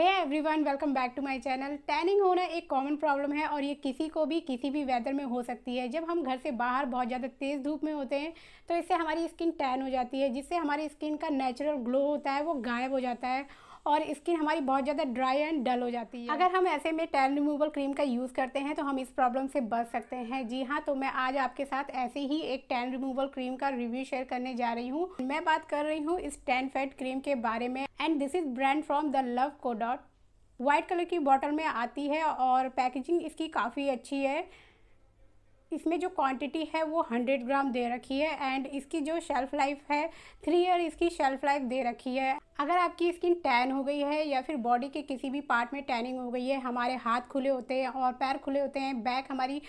hey one welcome back to my channel tanning होना एक common problem है और ये किसी को भी किसी भी वेदर में हो सकती है जब हम घर से बाहर बहुत ज़्यादा तेज़ धूप में होते हैं तो इससे हमारी स्किन टैन हो जाती है जिससे हमारी स्किन का नेचुरल ग्लो होता है वो गायब हो जाता है और स्किन हमारी बहुत ज़्यादा ड्राई एंड डल हो जाती है अगर हम ऐसे में टैन रिमूवल क्रीम का यूज़ करते हैं तो हम इस प्रॉब्लम से बच सकते हैं जी हाँ तो मैं आज आपके साथ ऐसे ही एक टैन रिमूवल क्रीम का रिव्यू शेयर करने जा रही हूँ मैं बात कर रही हूँ इस टैन फेट क्रीम के बारे में and this is brand from the love co dot white colour की बॉटल में आती है और पैकेजिंग इसकी काफ़ी अच्छी है इसमें जो क्वांटिटी है वो हंड्रेड ग्राम दे रखी है एंड इसकी जो शेल्फ़ लाइफ है थ्री ईयर इसकी शेल्फ़ लाइफ दे रखी है अगर आपकी स्किन टैन हो गई है या फिर बॉडी के किसी भी पार्ट में टैनिंग हो गई है हमारे हाथ खुले होते हैं और पैर खुले होते हैं बैक हमारी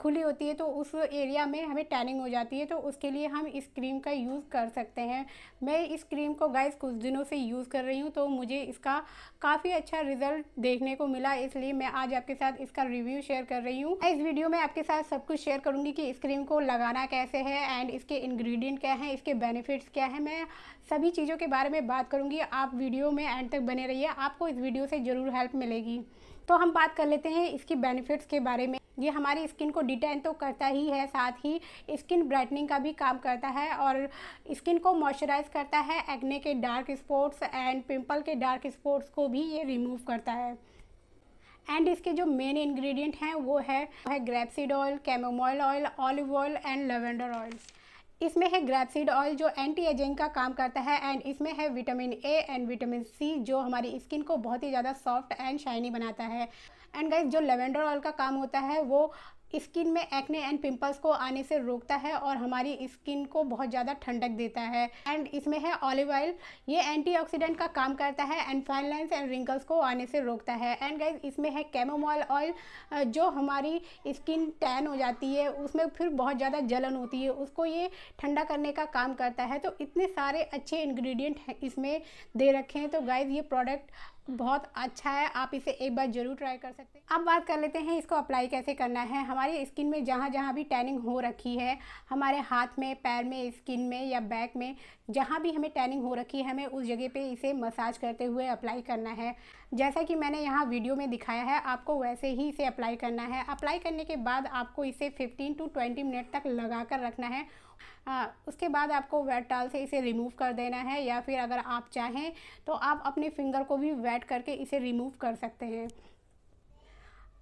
खुली होती है तो उस एरिया में हमें टैनिंग हो जाती है तो उसके लिए हम इस क्रीम का यूज़ कर सकते हैं मैं इस क्रीम को गैस कुछ दिनों से यूज़ कर रही हूँ तो मुझे इसका काफ़ी अच्छा रिजल्ट देखने को मिला इसलिए मैं आज आपके साथ इसका रिव्यू शेयर कर रही हूँ इस वीडियो में आपके साथ सब कुछ शेयर करूँगी कि इस क्रीम को लगाना कैसे है एंड इसके इन्ग्रीडियंट क्या हैं इसके बेनिफिट्स क्या है मैं सभी चीज़ों के बारे में बात करूँगी करूँगी आप वीडियो में एंड तक बने रहिए आपको इस वीडियो से ज़रूर हेल्प मिलेगी तो हम बात कर लेते हैं इसकी बेनिफिट्स के बारे में ये हमारी स्किन को डिटेन तो करता ही है साथ ही स्किन ब्राइटनिंग का भी काम करता है और स्किन को मॉइस्चराइज करता है एक्ने के डार्क स्पॉट्स एंड पिंपल के डार्क स्पॉट्स को भी ये रिमूव करता है एंड इसके जो मेन इंग्रेडिएंट हैं वो है, है grapeseed oil chamomile oil olive oil and lavender oil इसमें है ग्रैपसीड ऑयल जो एंटी एजिंग का काम करता है एंड इसमें है vitamin A and vitamin C जो हमारी स्किन को बहुत ही ज़्यादा सॉफ्ट एंड शाइनी बनाता है एंड गाइज जो लेवेंडर ऑयल का काम होता है वो स्किन में एक्ने एंड पिंपल्स को आने से रोकता है और हमारी स्किन को बहुत ज़्यादा ठंडक देता है एंड इसमें है ऑलिव ऑयल ये एंटीऑक्सीडेंट का काम करता है and fine lines and wrinkles को आने से रोकता है एंड गाइज इसमें है कैमोमॉल ऑयल जो हमारी स्किन टैन हो जाती है उसमें फिर बहुत ज़्यादा जलन होती है उसको ये ठंडा करने का काम करता है तो इतने सारे अच्छे इन्ग्रीडियंट इसमें दे रखे हैं तो गाइज ये प्रोडक्ट बहुत अच्छा है आप इसे एक बार जरूर ट्राई कर सकते हैं अब बात कर लेते हैं इसको अप्लाई कैसे करना है हमारी स्किन में जहाँ जहाँ भी टैनिंग हो रखी है हमारे हाथ में पैर में स्किन में या बैक में जहाँ भी हमें टैनिंग हो रखी है हमें उस जगह पे इसे मसाज करते हुए अप्लाई करना है जैसा कि मैंने यहाँ वीडियो में दिखाया है आपको वैसे ही इसे अप्लाई करना है अप्लाई करने के बाद आपको इसे 15 टू 20 मिनट तक लगा कर रखना है आ, उसके बाद आपको वेट टाल से इसे रिमूव कर देना है या फिर अगर आप चाहें तो आप अपने फिंगर को भी वेट करके इसे रिमूव कर सकते हैं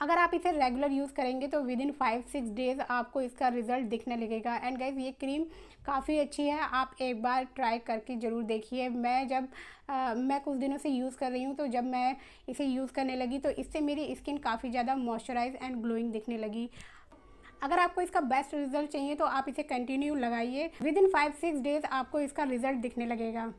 अगर आप इसे रेगुलर यूज़ करेंगे तो within five six days आपको इसका रिज़ल्ट दिखने लगेगा एंड गाइज ये क्रीम काफ़ी अच्छी है आप एक बार ट्राई करके ज़रूर देखिए मैं जब आ, मैं कुछ दिनों से यूज़ कर रही हूँ तो जब मैं इसे यूज़ करने लगी तो इससे मेरी स्किन काफ़ी ज़्यादा मॉइस्चराइज एंड ग्लोइंग दिखने लगी अगर आपको इसका बेस्ट रिजल्ट चाहिए तो आप इसे कंटिन्यू लगाइए within five six days आपको इसका रिज़ल्ट दिखने लगेगा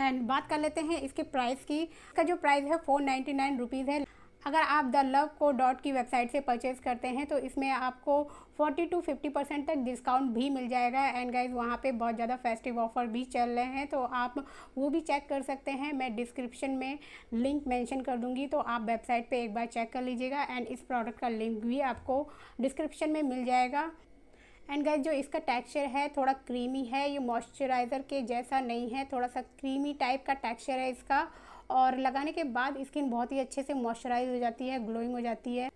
एंड बात कर लेते हैं इसके प्राइस की इसका जो प्राइस है फोर नाइन्टी नाइन रुपीज़ है अगर आप द लव को डॉट की वेबसाइट से परचेज़ करते हैं तो इसमें आपको 40 टू 50 परसेंट तक डिस्काउंट भी मिल जाएगा एंड गाइज वहाँ पे बहुत ज़्यादा फेस्टिव ऑफर भी चल रहे हैं तो आप वो भी चेक कर सकते हैं मैं डिस्क्रिप्शन में लिंक मेंशन कर दूँगी तो आप वेबसाइट पे एक बार चेक कर लीजिएगा एंड इस प्रोडक्ट का लिंक भी आपको डिस्क्रिप्शन में मिल जाएगा एंड गाइज जो इसका टेक्सचर है थोड़ा क्रीमी है ये मॉइस्चराइज़र के जैसा नहीं है थोड़ा सा क्रीमी टाइप का टेक्स्चर है इसका और लगाने के बाद स्किन बहुत ही अच्छे से मॉइस्चराइज हो जाती है ग्लोइंग हो जाती है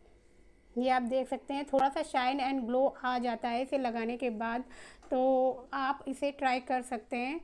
ये आप देख सकते हैं थोड़ा सा शाइन एंड ग्लो आ जाता है इसे लगाने के बाद तो आप इसे ट्राई कर सकते हैं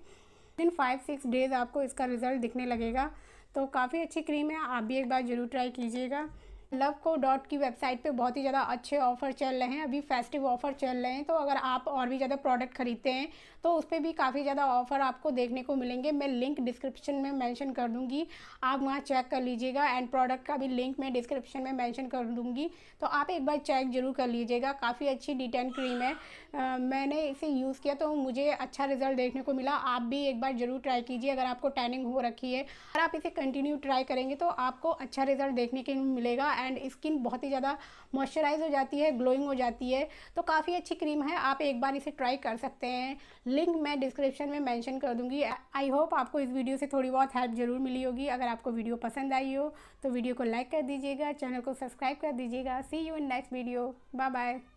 इन फाइव सिक्स डेज़ आपको इसका रिज़ल्ट दिखने लगेगा तो काफ़ी अच्छी क्रीम है आप भी एक बार ज़रूर ट्राई कीजिएगा लव को डॉट की वेबसाइट पे बहुत ही ज़्यादा अच्छे ऑफ़र चल रहे हैं अभी फेस्टिव ऑफ़र चल रहे हैं तो अगर आप और भी ज़्यादा प्रोडक्ट खरीदते हैं तो उस पर भी काफ़ी ज़्यादा ऑफ़र आपको देखने को मिलेंगे मैं लिंक डिस्क्रिप्शन में मेंशन कर दूँगी आप वहाँ चेक कर लीजिएगा एंड प्रोडक्ट का भी लिंक मैं डिस्क्रिप्शन में मैंशन कर दूँगी तो आप एक बार चेक जरूर कर लीजिएगा काफ़ी अच्छी डिटेन क्रीम है आ, मैंने इसे यूज़ किया तो मुझे अच्छा रिजल्ट देखने को मिला आप भी एक बार ज़रूर ट्राई कीजिए अगर आपको टैनिंग हो रखी है अगर आप इसे कंटिन्यू ट्राई करेंगे तो आपको अच्छा रिजल्ट देखने के मिलेगा एंड स्किन बहुत ही ज़्यादा मॉइस्चराइज हो जाती है ग्लोइंग हो जाती है तो काफ़ी अच्छी क्रीम है आप एक बार इसे ट्राई कर सकते हैं लिंक मैं डिस्क्रिप्शन में मैंशन कर दूँगी आई होप आपको इस वीडियो से थोड़ी बहुत हेल्प ज़रूर मिली होगी अगर आपको वीडियो पसंद आई हो तो वीडियो को लाइक कर दीजिएगा चैनल को सब्सक्राइब कर दीजिएगा see you in next video bye bye